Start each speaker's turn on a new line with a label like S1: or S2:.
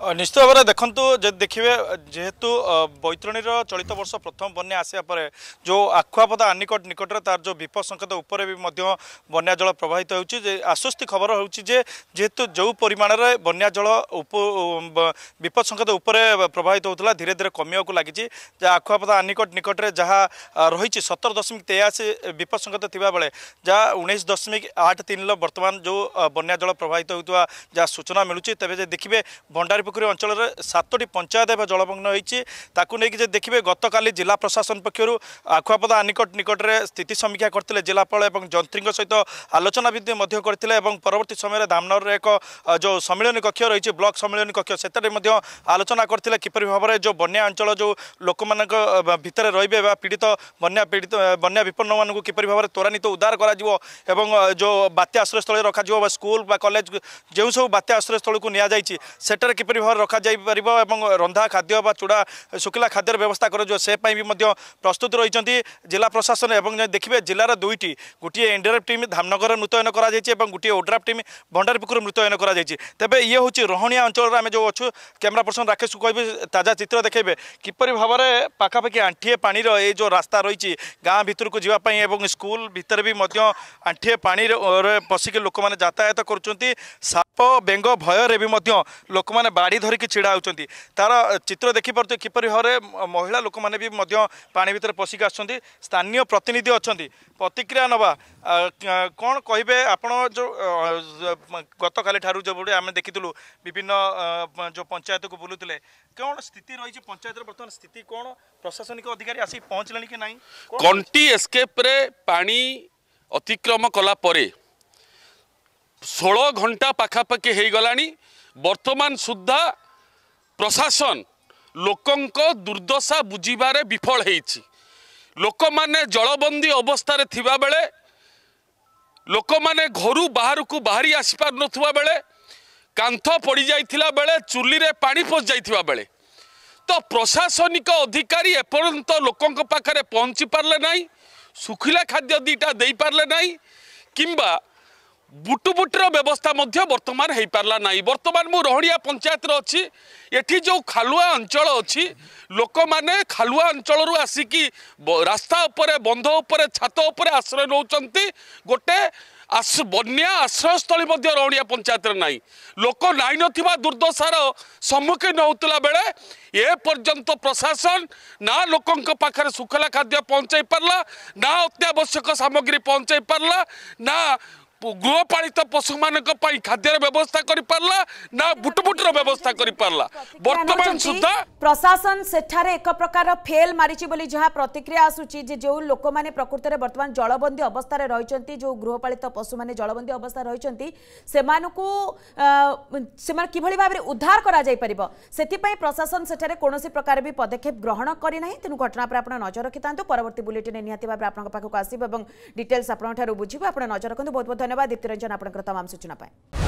S1: ନିଶ୍ଚିତ ଭାବରେ ଦେଖନ୍ତୁ ଯଦି ଦେଖିବେ ଯେହେତୁ ବୈତରଣୀର ଚଳିତ ବର୍ଷ ପ୍ରଥମ ବନ୍ୟା ଆସିବା ପରେ ଯେଉଁ ଆଖୁଆପଦା ଆନିକଟ ନିକଟରେ ତାର ଯେଉଁ ବିପଦ ସଂକେତ ଉପରେ ବି ମଧ୍ୟ ବନ୍ୟା ଜଳ ପ୍ରବାହିତ ହେଉଛି ଯେ ଆଶ୍ୱସ୍ତି ଖବର ହେଉଛି ଯେ ଯେହେତୁ ଯେଉଁ ପରିମାଣରେ ବନ୍ୟା ଜଳ ବିପଦ ସଂକେତ ଉପରେ ପ୍ରବାହିତ ହେଉଥିଲା ଧୀରେ ଧୀରେ କମିବାକୁ ଲାଗିଛି ଯେ ଆଖୁଆପଦା ଆନିକଟ ନିକଟରେ ଯାହା ରହିଛି ସତର ଦଶମିକ ତେୟାଅଶୀ ବିପଦ ସଂକେତ ଥିବାବେଳେ ଯାହା ଉଣେଇଶ ଦଶମିକ ଆଠ ତିନିର ବର୍ତ୍ତମାନ ଯେଉଁ ବନ୍ୟା ଜଳ ପ୍ରବାହିତ ହେଉଥିବା ଯାହା ସୂଚନା ମିଳୁଛି ତେବେ ଯଦି ଦେଖିବେ ଭଣ୍ଡାରୀ ପୋଖରୀ ଅଞ୍ଚଳରେ ସାତଟି ପଞ୍ଚାୟତ ଏବେ ଜଳମଗ୍ନ ହୋଇଛି ତାକୁ ନେଇକି ଯଦି ଦେଖିବେ ଗତକାଲି ଜିଲ୍ଲା ପ୍ରଶାସନ ପକ୍ଷରୁ ଆଖୁଆପଦା ନିକଟ ନିକଟରେ ସ୍ଥିତି ସମୀକ୍ଷା କରିଥିଲେ ଜିଲ୍ଲାପାଳ ଏବଂ ଯନ୍ତ୍ରୀଙ୍କ ସହିତ ଆଲୋଚନା ଭିତ୍ତି ମଧ୍ୟ କରିଥିଲେ ଏବଂ ପରବର୍ତ୍ତୀ ସମୟରେ ଧାମନଗରରେ ଏକ ଯେଉଁ ସମ୍ମିଳନୀ କକ୍ଷ ରହିଛି ବ୍ଲକ ସମ୍ମିଳନୀ କକ୍ଷ ସେଥିରେ ମଧ୍ୟ ଆଲୋଚନା କରିଥିଲେ କିପରି ଭାବରେ ଯେଉଁ ବନ୍ୟା ଅଞ୍ଚଳ ଯେଉଁ ଲୋକମାନଙ୍କ ଭିତରେ ରହିବେ ବା ପୀଡ଼ିତ ବନ୍ୟା ପୀଡ଼ିତ ବନ୍ୟା ବିପନ୍ନମାନଙ୍କୁ କିପରି ଭାବରେ ତ୍ୱରାନ୍ୱିତ ଉଦ୍ଧାର କରାଯିବ ଏବଂ ଯେଉଁ ବାତ୍ୟା ଆଶ୍ରୟସ୍ଥଳୀ ରଖାଯିବ ବା ସ୍କୁଲ ବା କଲେଜ ଯେଉଁ ସବୁ ବାତ୍ୟା ଆଶ୍ରୟସ୍ଥଳୀକୁ ନିଆଯାଇଛି ସେଠାରେ କିପରି নির্ভর রখাযাইপার এবং রন্ধা খাদ্য বা চূড়া শুকিলা খাদ্যর ব্যবস্থা করা সেপাই প্রস্তুত রয়েছেন জেলা প্রশাসন এবং দেখবে জেলার দুইটি গোটিয়ে এনডিআরএফ টিম ধামনগর নূতয়ন করা এবং গোটিয়ে ওড্রাফ টিম ভণ্ডারপুকুর নূতয়ন করা তবে ইয়ে হচ্ছে রহণিয়া অঞ্চলের আমি যে অছু ক্যামেরা পর্সন রাকেশ কবি তাজা চিত্র দেখাইবে কিপর ভাবে পাখাপাখি আঁঠিয়ে পাঁর এই যে রাস্তা রয়েছে গাঁ ভিতরক যাওয়া এবং স্কুল ভিতরে বি আঁঠিয়ে পাঁর পশিকি লোক যাতায়াত করছেন ବେଙ୍ଗ ଭୟରେ ବି ମଧ୍ୟ ଲୋକମାନେ ବାଡ଼ି ଧରିକି ଛିଡ଼ା ହେଉଛନ୍ତି ତା'ର ଚିତ୍ର ଦେଖିପାରୁଥିବେ କିପରି ଭାବରେ ମହିଳା ଲୋକମାନେ ବି ମଧ୍ୟ ପାଣି ଭିତରେ ପଶିକି ଆସୁଛନ୍ତି ସ୍ଥାନୀୟ ପ୍ରତିନିଧି ଅଛନ୍ତି ପ୍ରତିକ୍ରିୟା ନେବା କ'ଣ କହିବେ ଆପଣ ଯେଉଁ ଗତକାଲି ଠାରୁ ଯେଉଁଭଳି ଆମେ ଦେଖିଥିଲୁ ବିଭିନ୍ନ ଯେଉଁ ପଞ୍ଚାୟତକୁ ବୁଲୁଥିଲେ କ'ଣ ସ୍ଥିତି ରହିଛି ପଞ୍ଚାୟତର ବର୍ତ୍ତମାନ ସ୍ଥିତି କ'ଣ ପ୍ରଶାସନିକ ଅଧିକାରୀ ଆସିକି ପହଞ୍ଚିଲେଣି କି ନାହିଁ
S2: କଣ୍ଟି ଏସ୍କେପ୍ରେ ପାଣି ଅତିକ୍ରମ କଲା ପରେ ষোল ঘণ্টা পাখাপাখি হয়েগলাণি বর্তমান সুদ্ধা প্রশাসন ଲୋକଙ୍କ ଦୁର୍ଦ୍ଦଶା ବୁଝିବାରେ ବିଫଳ ହେଇଛି ଲୋକମାନେ ଜଳବନ୍ଦୀ ଅବସ୍ଥାରେ ଥିବାବେଳେ ଲୋକମାନେ ଘରୁ ବାହାରକୁ ବାହାରି ଆସିପାରୁନଥିବା ବେଳେ କାନ୍ଥ ପଡ଼ିଯାଇଥିଲା ବେଳେ ଚୁଲିରେ ପାଣି ପଶିଯାଇଥିବା ବେଳେ ତ ପ୍ରଶାସନିକ ଅଧିକାରୀ ଏପର୍ଯ୍ୟନ୍ତ ଲୋକଙ୍କ ପାଖରେ ପହଞ୍ଚି ପାରିଲେ ନାହିଁ ଶୁଖିଲା ଖାଦ୍ୟ ଦୁଇଟା ଦେଇପାରିଲେ ନାହିଁ କିମ୍ବା ବୁଟୁବୁଟିର ବ୍ୟବସ୍ଥା ମଧ୍ୟ ବର୍ତ୍ତମାନ ହେଇପାରିଲା ନାହିଁ ବର୍ତ୍ତମାନ ମୁଁ ରହଣିଆ ପଞ୍ଚାୟତରେ ଅଛି ଏଠି ଯେଉଁ ଖାଲୁଆ ଅଞ୍ଚଳ ଅଛି ଲୋକମାନେ ଖାଲୁଆ ଅଞ୍ଚଳରୁ ଆସିକି ରାସ୍ତା ଉପରେ ବନ୍ଧ ଉପରେ ଛାତ ଉପରେ ଆଶ୍ରୟ ନେଉଛନ୍ତି ଗୋଟେ ବନ୍ୟା ଆଶ୍ରୟସ୍ଥଳୀ ମଧ୍ୟ ରହଣିଆ ପଞ୍ଚାୟତରେ ନାହିଁ ଲୋକ ନାହିଁ ନଥିବା ଦୁର୍ଦ୍ଦଶାର ସମ୍ମୁଖୀନ ହେଉଥିଲା ବେଳେ ଏ ପର୍ଯ୍ୟନ୍ତ ପ୍ରଶାସନ ନା ଲୋକଙ୍କ ପାଖରେ ଶୁଖିଲା ଖାଦ୍ୟ ପହଞ୍ଚାଇ ପାରିଲା ନା ଅତ୍ୟାବଶ୍ୟକ ସାମଗ୍ରୀ ପହଞ୍ଚାଇ ପାରିଲା ନା গৃহপালিত পশুমানক পাই খাদ্যের ব্যবস্থা করে পারলা না বুটবুট ব্যবস্থা করে পারলা বর্তমান সুদ্ধা
S3: প্রশাসন সেঠারে এক প্রকার ফেল মারিছি বলি যা প্রতিক্রিয়া আসুচি যে যে লোক মানে প্রকৃতরে বর্তমান জলবন্দী অবস্থায় রয়েছেন যে গৃহপালিত পশু মানে জলবন্দী অবস্থায় রয়েছেন সেমানকু সেমান কিভাবে ভাবে উদ্ধার করা যাই পারিব সেথিপাই প্রশাসন সেঠারে কোনসি প্রকার বি পদক্ষেপ গ্রহণ করি নাহি তেনু ঘটনা উপরে আপনা নজর রাখি থান্তু পরবর্তী বুলেটিনে নিহাতি ভাবে আপনার পাখক আসিব এবং ডিটেলস আপনার ঠারু বুঝিব আপনার নজর রাখুন বহুত বহুত ધન્યવાદ દીપ્તિ રંજન આપણા તમામ સૂચના પાય